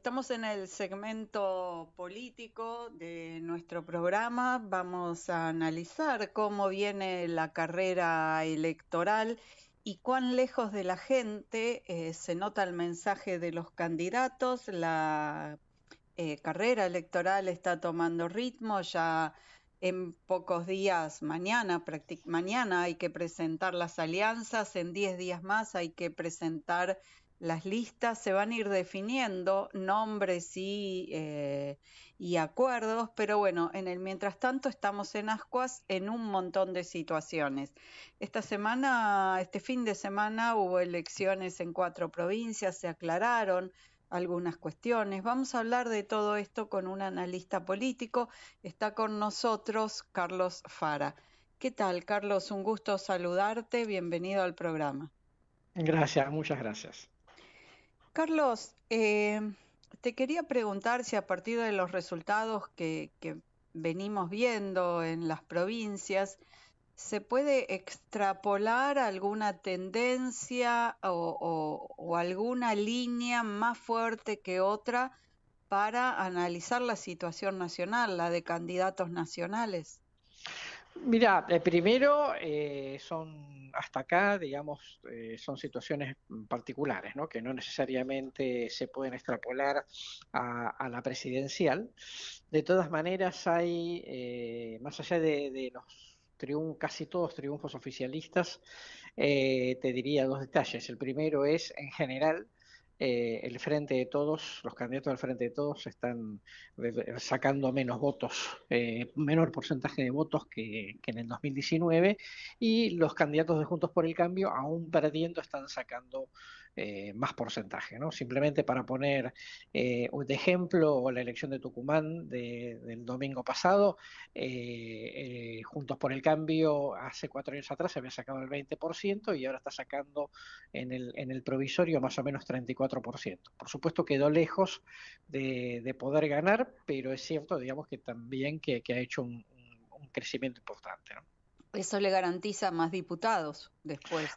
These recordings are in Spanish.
Estamos en el segmento político de nuestro programa. Vamos a analizar cómo viene la carrera electoral y cuán lejos de la gente eh, se nota el mensaje de los candidatos. La eh, carrera electoral está tomando ritmo. Ya en pocos días, mañana, mañana hay que presentar las alianzas. En 10 días más hay que presentar las listas se van a ir definiendo, nombres eh, y, acuerdos, pero bueno, en el mientras tanto estamos en ascuas en un montón de situaciones. Esta semana, este fin de semana hubo elecciones en cuatro provincias, se aclararon algunas cuestiones. Vamos a hablar de todo esto con un analista político. Está con nosotros Carlos Fara. ¿Qué tal, Carlos? Un gusto saludarte. Bienvenido al programa. Gracias, muchas gracias. Carlos, em, te quería preguntar si a partir de los resultados que, venimos viendo en las provincias, ¿se puede extrapolar alguna tendencia o, alguna línea más fuerte que otra para analizar la situación nacional, la de candidatos nacionales? Mira, eh, primero eh, son hasta acá, digamos, eh, son situaciones particulares, ¿no? Que no necesariamente se pueden extrapolar a, la presidencial. De todas maneras, hay eh, más allá de, los triunfos, casi todos triunfos oficialistas, te diría dos detalles. El primero es, en general, eh, el Frente de Todos, los candidatos del Frente de Todos están sacando menos votos, eh, menor porcentaje de votos que, en el 2019 y los candidatos de Juntos por el Cambio, aún perdiendo, están sacando eh, más porcentaje. ¿no? Simplemente para poner de ejemplo la elección de Tucumán del domingo pasado, Juntos por el Cambio hace cuatro años atrás se había sacado el 20% y ahora está sacando en el provisorio más o menos 34 por supuesto quedó lejos de, poder ganar, pero es cierto, digamos que también que, ha hecho un, crecimiento importante. Eso le garantiza más diputados después.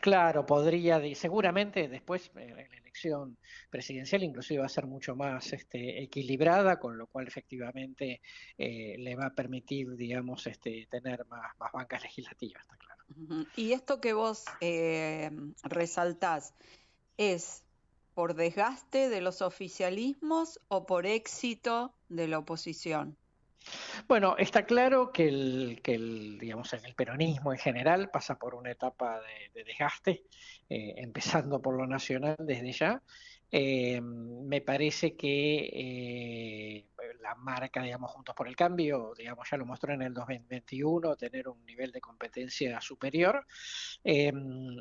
Claro, podría, seguramente después en eh, la elección presidencial inclusive va a ser mucho más este, equilibrada, con lo cual efectivamente eh, le va a permitir, digamos, este, tener más, más bancas legislativas, está claro. Y esto que vos eh, resaltás es por desgaste de los oficialismos o por éxito de la oposición? Bueno, está claro que el, el peronismo en general pasa por una etapa de, desgaste, eh, empezando por lo nacional desde ya. Eh, me parece que eh, eh, la marca, digamos, Juntos por el Cambio, digamos, ya lo mostró en el 2021, tener un nivel de competencia superior. Eh,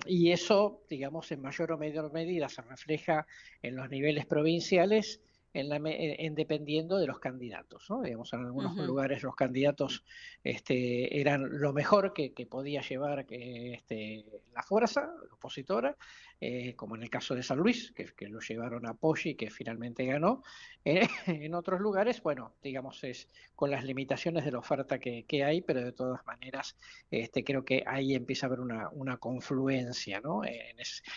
y eso, digamos, en mayor o menor medida se refleja en los niveles provinciales. En, dependiendo de los candidatos. ¿no? Digamos, en algunos lugares los candidatos este, eran lo mejor que, podía llevar este, la fuerza opositora, eh, como en el caso de San Luis, que, lo llevaron a Poggi, que finalmente ganó. en otros lugares, bueno, digamos, es con las limitaciones de la oferta que, hay, pero de todas maneras, este, creo que ahí empieza a haber una, confluencia, ¿no?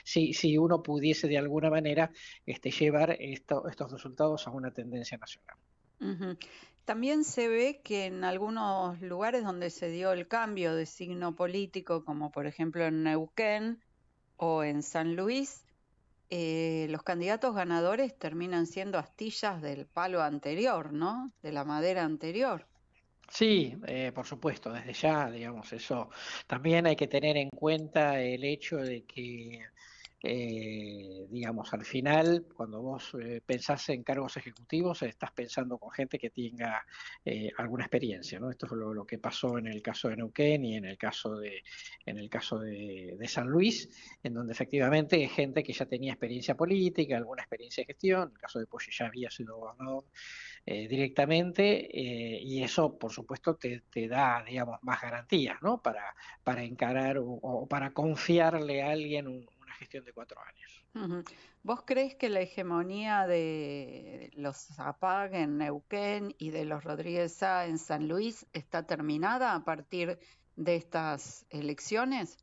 si, uno pudiese de alguna manera este, llevar estos resultados a una tendencia nacional. También se ve que en algunos lugares donde se dio el cambio de signo político, como por ejemplo en Neuquén, o en San Luis, eh, los candidatos ganadores terminan siendo astillas del palo anterior, ¿no? De la madera anterior. Sí, eh, por supuesto, desde ya, digamos, eso. También hay que tener en cuenta el hecho de que eh, digamos, al final, cuando vos eh, pensás en cargos ejecutivos, estás pensando con gente que tenga eh, alguna experiencia, ¿no? Esto es lo, que pasó en el caso de Neuquén y en el caso de, en el caso de, San Luis, en donde efectivamente es gente que ya tenía experiencia política, alguna experiencia de gestión, en el caso de Poche ya había sido gobernador eh, directamente, y eso, por supuesto, te, te, da, digamos, más garantías, ¿no? Para, para encarar o, o para confiarle a alguien un gestión de cuatro años. ¿Vos crees que la hegemonía de los Zapag en Neuquén y de los Rodríguez A en San Luis está terminada a partir de estas elecciones?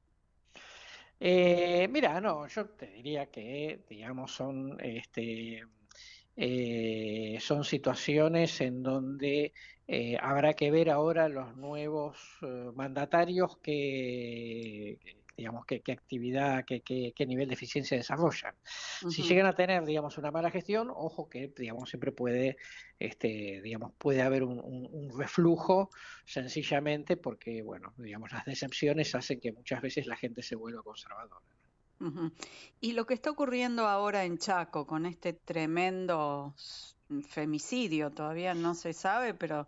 Eh, mira, no, yo te diría que, digamos, son, este, eh, son situaciones en donde eh, habrá que ver ahora los nuevos mandatarios que digamos, qué, actividad, qué, qué, qué, nivel de eficiencia desarrollan. Si llegan a tener, digamos, una mala gestión, ojo que, digamos, siempre puede, este, digamos, puede haber un, reflujo sencillamente porque, bueno, digamos, las decepciones hacen que muchas veces la gente se vuelva conservadora. Y lo que está ocurriendo ahora en Chaco con este tremendo femicidio, todavía no se sabe, pero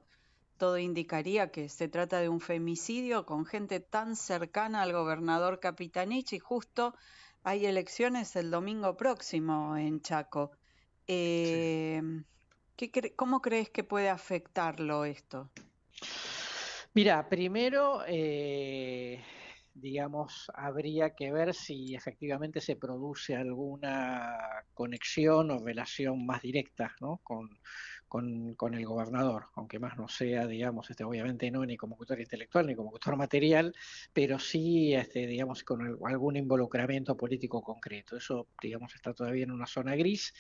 todo indicaría que se trata de un femicidio con gente tan cercana al gobernador Capitanich y justo hay elecciones el domingo próximo en Chaco. Em, ¿Cómo crees que puede afectarlo esto? Mira, primero, eh, digamos, habría que ver si efectivamente se produce alguna conexión o relación más directa ¿no? con, con, con, el gobernador, aunque más no sea, digamos, este, obviamente no ni como autor intelectual ni como autor material, pero sí, este, digamos, con algún involucramiento político concreto. Eso, digamos, está todavía en una zona gris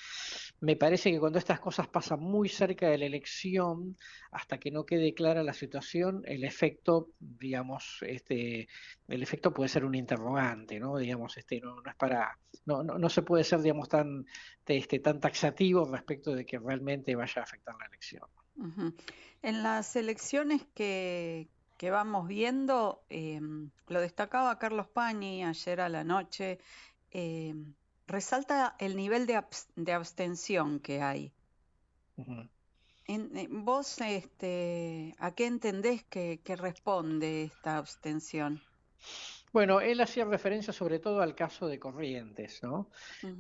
me parece que cuando estas cosas pasan muy cerca de la elección, hasta que no quede clara la situación, el efecto, digamos, este, el efecto puede ser un interrogante, ¿no? Digamos, este, no, no es para, no, no, se puede ser, digamos, tan, este, tan taxativo respecto de que realmente vaya a afectar la elección. En las elecciones que, que vamos viendo, em, lo destacaba Carlos Pañi ayer a la noche, em, resalta el nivel de, abstención que hay. en, eh, ¿Vos este, a qué entendés que, responde esta abstención? Bueno, él hacía referencia sobre todo al caso de Corrientes, ¿no?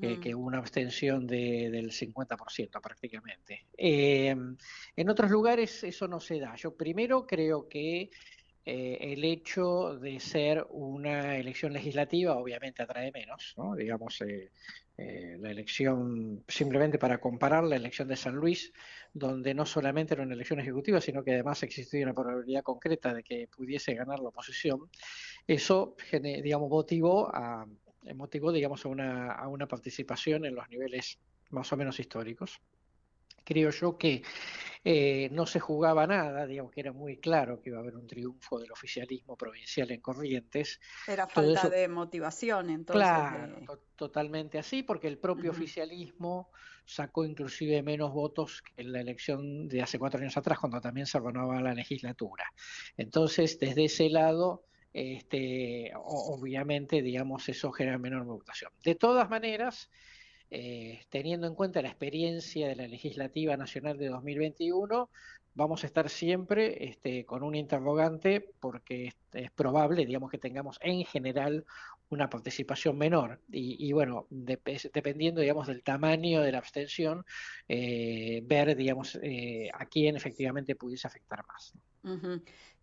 Eh, que hubo una abstención del 50% prácticamente. Eh, en otros lugares eso no se da. Yo primero creo que eh, el hecho de ser una elección legislativa obviamente atrae menos, digamos, eh, eh, la elección, simplemente para comparar la elección de San Luis, donde no solamente era una elección ejecutiva, sino que además existía una probabilidad concreta de que pudiese ganar la oposición, eso, digamos, motivó a, motivó, digamos, a una participación en los niveles más o menos históricos creo yo que eh, no se jugaba nada, digamos que era muy claro que iba a haber un triunfo del oficialismo provincial en Corrientes. Era falta de motivación, entonces. Claro, totalmente así, porque el propio oficialismo sacó inclusive menos votos en la elección de hace cuatro años atrás, cuando también se renovaba la legislatura. Entonces, desde ese lado, este, obviamente, digamos, eso genera menor votación. De todas maneras, eh, teniendo en cuenta la experiencia de la legislativa nacional de 2021, vamos a estar siempre este, con un interrogante porque es, probable, digamos, que tengamos en general una participación menor. Y, bueno, dependiendo, digamos, del tamaño de la abstención, eh, ver, digamos, eh, a quién efectivamente pudiese afectar más.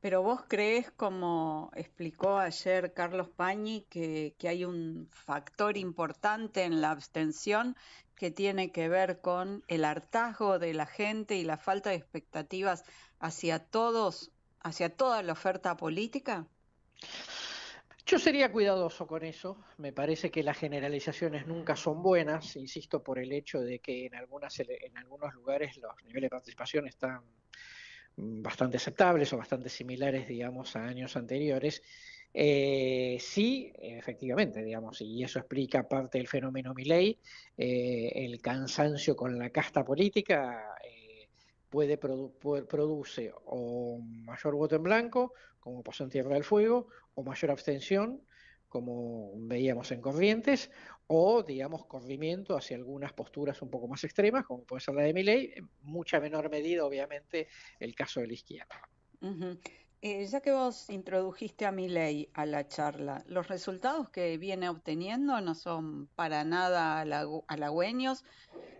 Pero vos crees, como explicó ayer Carlos Pañi, que, que, hay un factor importante en la abstención que tiene que ver con el hartazgo de la gente y la falta de expectativas hacia todos, hacia toda la oferta política? Yo sería cuidadoso con eso. Me parece que las generalizaciones nunca son buenas, insisto, por el hecho de que en, algunas, en algunos lugares los niveles de participación están Mm, bastante aceptables o bastante similares, digamos, a años anteriores. Eh, sí, efectivamente, digamos, y eso explica parte del fenómeno Milley, eh, el cansancio con la casta política eh, puede produce o mayor voto en blanco, como pasó en Tierra del Fuego, o mayor abstención, como veíamos en Corrientes, o, digamos, corrimiento hacia algunas posturas un poco más extremas, como puede ser la de Miley, en mucha menor medida, obviamente, el caso de la izquierda. Eh, ya que vos introdujiste a ley a la charla, los resultados que viene obteniendo no son para nada halagüeños,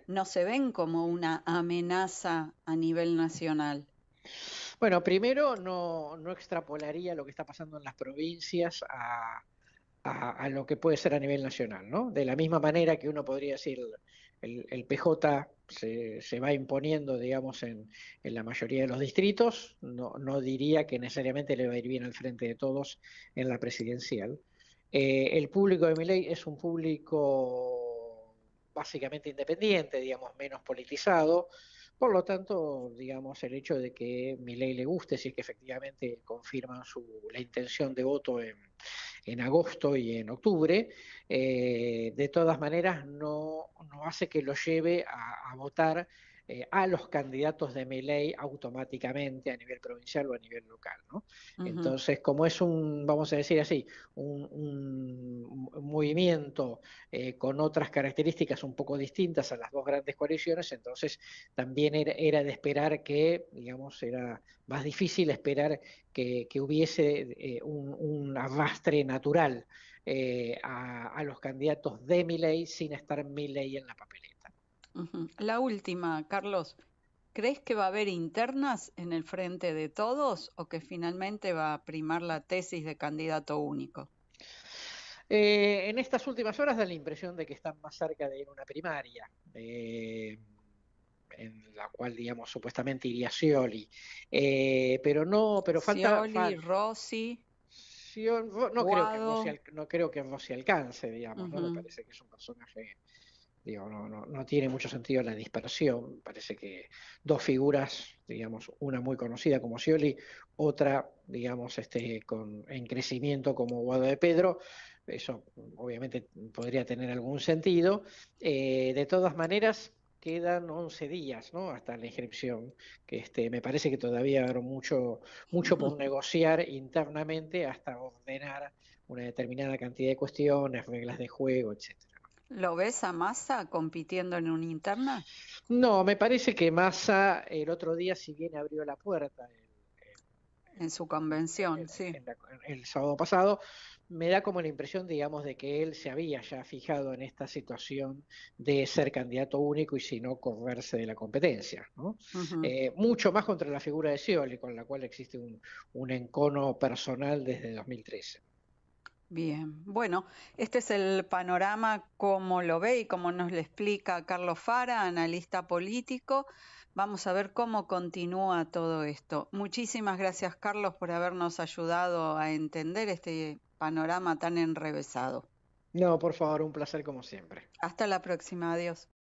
no se ven como una amenaza a nivel nacional. Bueno, primero no, no extrapolaría lo que está pasando en las provincias a, a, lo que puede ser a nivel nacional, ¿no? De la misma manera que uno podría decir el, PJ se, va imponiendo, digamos, en, la mayoría de los distritos, no, diría que necesariamente le va a ir bien al frente de todos en la presidencial. Eh, el público de ley es un público básicamente independiente, digamos, menos politizado, por lo tanto, digamos, el hecho de que Milei le guste, si es que efectivamente confirman su, la intención de voto en, en agosto y en octubre, eh, de todas maneras no, no, hace que lo lleve a, a votar eh, a los candidatos de mi ley automáticamente a nivel provincial o a nivel local. ¿no? Entonces, como es un, vamos a decir así, un, movimiento eh, con otras características un poco distintas a las dos grandes coaliciones, entonces también era, de esperar que, digamos, era más difícil esperar que, hubiese eh, un, un arrastre natural a, a, los candidatos de mi ley sin estar mi ley en la papelera. La última, Carlos. ¿Crees que va a haber internas en el frente de todos o que finalmente va a primar la tesis de candidato único? Eh, en estas últimas horas da la impresión de que están más cerca de ir una primaria, eh, en la cual, digamos, supuestamente iría Scioli. Eh, pero no, pero falta. Scioli, Rossi. no, creo que Rossi, no creo alcance, digamos, ¿no? Me parece que es un personaje no, no, tiene mucho sentido la dispersión. Parece que dos figuras, digamos, una muy conocida como Scioli, otra, digamos, este, con, en crecimiento como Guado de Pedro, eso obviamente podría tener algún sentido. Eh, de todas maneras, quedan 11 días ¿no? hasta la inscripción, que este, me parece que todavía habrá mucho, mucho por negociar internamente hasta ordenar una determinada cantidad de cuestiones, reglas de juego, etcétera. ¿Lo ves a Massa compitiendo en un interna? No, me parece que Massa el otro día, si bien abrió la puerta en, su convención, sí. el sábado pasado, me da como la impresión, digamos, de que él se había ya fijado en esta situación de ser candidato único y si no correrse de la competencia. ¿no? Eh, mucho más contra la figura de Scioli, con la cual existe un, un encono personal desde 2013. Bien, bueno, este es el panorama como lo ve y como nos lo explica Carlos Fara, analista político. Vamos a ver cómo continúa todo esto. Muchísimas gracias, Carlos, por habernos ayudado a entender este panorama tan enrevesado. No, por favor, un placer como siempre. Hasta la próxima, adiós.